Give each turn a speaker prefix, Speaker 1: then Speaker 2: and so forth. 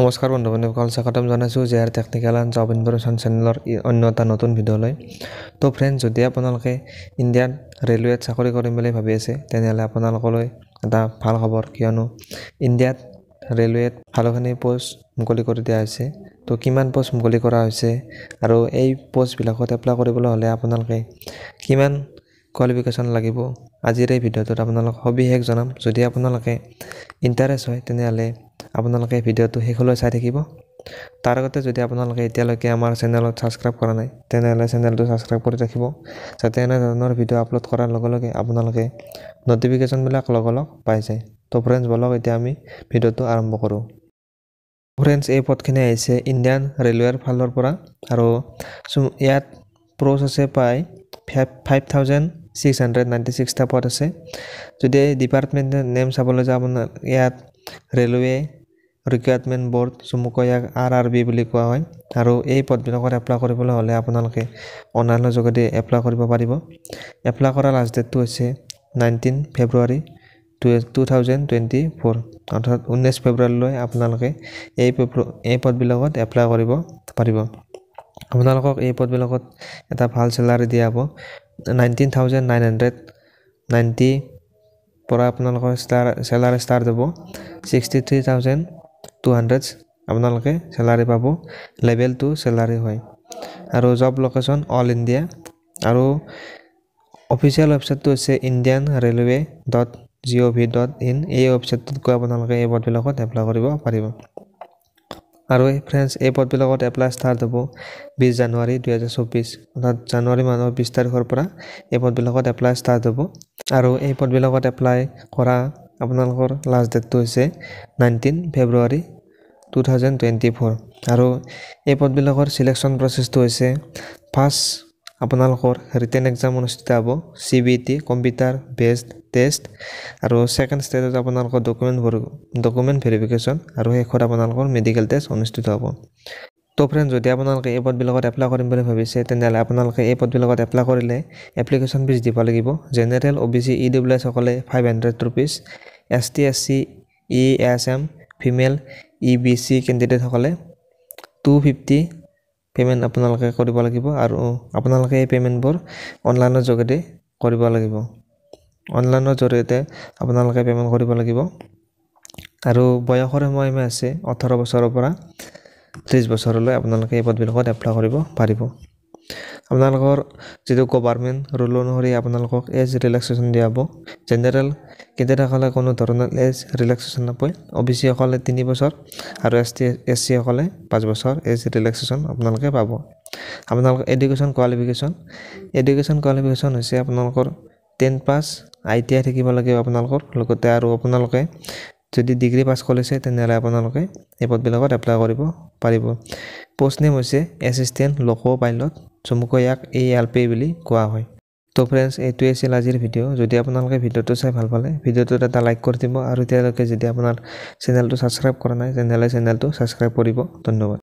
Speaker 1: নমস্কাৰ বন্ধু বান্ধৱসকল স্বাগতম জনাইছোঁ J R technical and job information চেনেলৰ অন্য এটা নতুন ভিডিঅ'লৈ ত' ফ্ৰেণ্ড যদি আপোনালোকে ইণ্ডিয়ান ৰেলৱেত চাকৰি কৰিম বুলি ভাবি আছে তেনেহ'লে আপোনালোকলৈ এটা ভাল খবৰ কিয়নো ইণ্ডিয়াত ৰেলৱেত ভালেখিনি প'ষ্ট মুকলি কৰি দিয়া হৈছে তো কিমান প'ষ্ট মুকলি কৰা হৈছে আৰু এই প'ষ্টবিলাকত এপ্লাই কৰিবলৈ হ'লে আপোনালোকে কিমান কোৱালিফিকেশ্যন লাগিব আজিৰ এই ভিডিঅ'টোত আপোনালোকক সবিশেষ জনাম যদি আপোনালোকে ইণ্টাৰেষ্ট হয় তেনেহ'লে আপোনালোকে ভিডিঅ'টো শেষলৈ চাই থাকিব তাৰ আগতে যদি আপোনালোকে এতিয়ালৈকে আমাৰ চেনেলত ছাবস্ক্ৰাইব কৰা নাই তেনেহ'লে চেনেলটো ছাবস্ক্ৰাইব কৰি ৰাখিব যাতে এনেধৰণৰ ভিডিঅ' আপলোড কৰাৰ লগে লগে আপোনালোকে ন'টিফিকেশ্যনবিলাক লগে লগ পাই যায় ত' ফ্ৰেণ্ডছ বলক এতিয়া আমি ভিডিঅ'টো আৰম্ভ কৰোঁ ফ্ৰেণ্ডছ এই পথখিনি আহিছে ইণ্ডিয়ান ৰেলৱেৰ ফালৰ পৰা আৰু ইয়াত প্ৰচ আছে প্ৰায় five five thousand six hundred ninety ছিক্সটা পথ আছে যদি ডিপাৰ্টমেণ্টে নেম চাবলৈ যাওঁ আপোনাৰ ইয়াত ৰেলৱে' ৰিকুৱাৰমেণ্ট বৰ্ড চমুকৈ ইয়াক আৰ আৰ বি বুলি কোৱা হয় আৰু এই পদবিলাকত এপ্লাই কৰিবলৈ হ'লে আপোনালোকে অনলাইনৰ যোগেদি এপ্লাই কৰিব পাৰিব এপ্লাই কৰা লাষ্ট ডেটটো হৈছে nineteen February two two thousand twenty four অৰ্থাৎ ঊনৈছ ফেব্ৰুৱাৰীলৈ আপোনালোকে এই এই পদবিলাকত এপ্লাই কৰিব পাৰিব আপোনালোকক এই পদবিলাকত এটা ভাল চেলাৰী দিয়া হ'ব নাইনটিন থাউজেণ্ড নাইন হাণ্ড্ৰেড নাইণ্টিৰ পৰা আপোনালোকৰ ষ্টাৰ চেলাৰী ষ্টাৰ্ট হ'ব sixty three thousand two hundred আপোনালোকে চেলাৰী পাব লেভেল টু চেলাৰী হয় আৰু জব লোকেশ্যন অল ইণ্ডিয়া আৰু অফিচিয়েল ৱেবছাইটটো হৈছে Indian railway dot G O' V dot in এই ৱেবছাইটটোত গৈ আপোনালোকে এই পদবিলাকত এপ্লাই কৰিব পাৰিব আৰু এই ফ্ৰেণ্ডছ এই পদবিলাকত এপ্লাই ষ্টাৰ্ট হ'ব বিছ জানুৱাৰী দুহেজাৰ চৌব্বিছ অৰ্থাৎ জানুৱাৰী মাহৰ বিছ তাৰিখৰ পৰা এই পদবিলাকত এপ্লাই ষ্টাৰ্ট হ'ব আৰু এই পদবিলাকত এপ্লাই কৰা আপোনালোকৰ লাষ্ট ডেটটো হৈছে nineteen February two thousand twenty four আৰু এই পদবিলাকৰ চিলেকশ্যন প্ৰচেছটো হৈছে ফাৰ্ষ্ট আপোনালোকৰ ৰিটেন এক্সাম অনুষ্ঠিত হ'ব C B T computer based test আৰু ছেকেণ্ড ষ্টেজত আপোনালোকৰ ডকুমেণ্ট ডকুমেণ্ট ভেৰিফিকেশ্যন আৰু শেষত আপোনালোকৰ মেডিকেল টেষ্ট অনুষ্ঠিত হ'ব তো ফ্ৰেণ্ড যদি আপোনালোকে এই পদবিলাকত এপ্লাই কৰিম বুলি ভাবিছে তেনেহ'লে আপোনালোকে এই পদবিলাকত এপ্লাই কৰিলে এপ্লিকেশ্যন ফিজ দিব লাগিব general O' B C E W S সকলে five hundred rupees S T S C E S M female E B C কেণ্ডিডেটসকলে টু ফিফটি পে'মেণ্ট আপোনালোকে কৰিব লাগিব আৰু আপোনালোকে এই পে'মেণ্টবোৰ অনলাইনৰ যোগেদি কৰিব লাগিব অনলাইনৰ জৰিয়তে আপোনালোকে পে'মেণ্ট কৰিব লাগিব আৰু বয়সৰ সময় আছে ওঠৰ বছৰৰ পৰা ত্ৰিছ বছৰলৈ আপোনালোকে এই পদবিলাকত এপ্লাই কৰিব পাৰিব আপোনালোকৰ যিটো গভাৰ্মেণ্ট ৰুল অনুসৰি আপোনালোকক এজ ৰিলেক্সেশ্যন দিয়া হ'ব জেনেৰেল কেতিয়াসকলে কোনো ধৰণৰ এজ ৰিলেক্সেশ্যন নাপায় অ' বি চিসকলে তিনি বছৰ আৰু এছ টি এছ চিসকলে পাঁচ বছৰ এজ ৰিলেক্সেশ্যন আপোনালোকে পাব আপোনালোকৰ এডুকেশ্যন কোৱালিফিকেশ্যন এডুকেশ্যন কোৱালিফিকেশ্যন হৈছে আপোনালোকৰ ten pass I T I থাকিব লাগিব আপোনালোকৰ লগতে আৰু আপোনালোকে যদি ডিগ্ৰী পাছ কৰিছে তেনেহ'লে আপোনালোকে এই পদবিলাকত এপ্লাই কৰিব পাৰিব পষ্ট নেম হৈছে এচিষ্টেণ্ট লক পাইলট চমুকৈ ইয়াক এ এল পে' বুলি কোৱা হয় তো ফ্ৰেণ্ডছ এইটোৱে আছিল আজিৰ ভিডিঅ' যদি আপোনালোকে ভিডিঅ'টো চাই ভাল পালে ভিডিঅ'টোত এটা লাইক কৰি দিব আৰু এতিয়ালৈকে যদি আপোনাৰ চেনেলটো ছাবস্ক্ৰাইব কৰা নাই তেনেহ'লে চেনেলটো ছাবস্ক্ৰাইব কৰিব ধন্যবাদ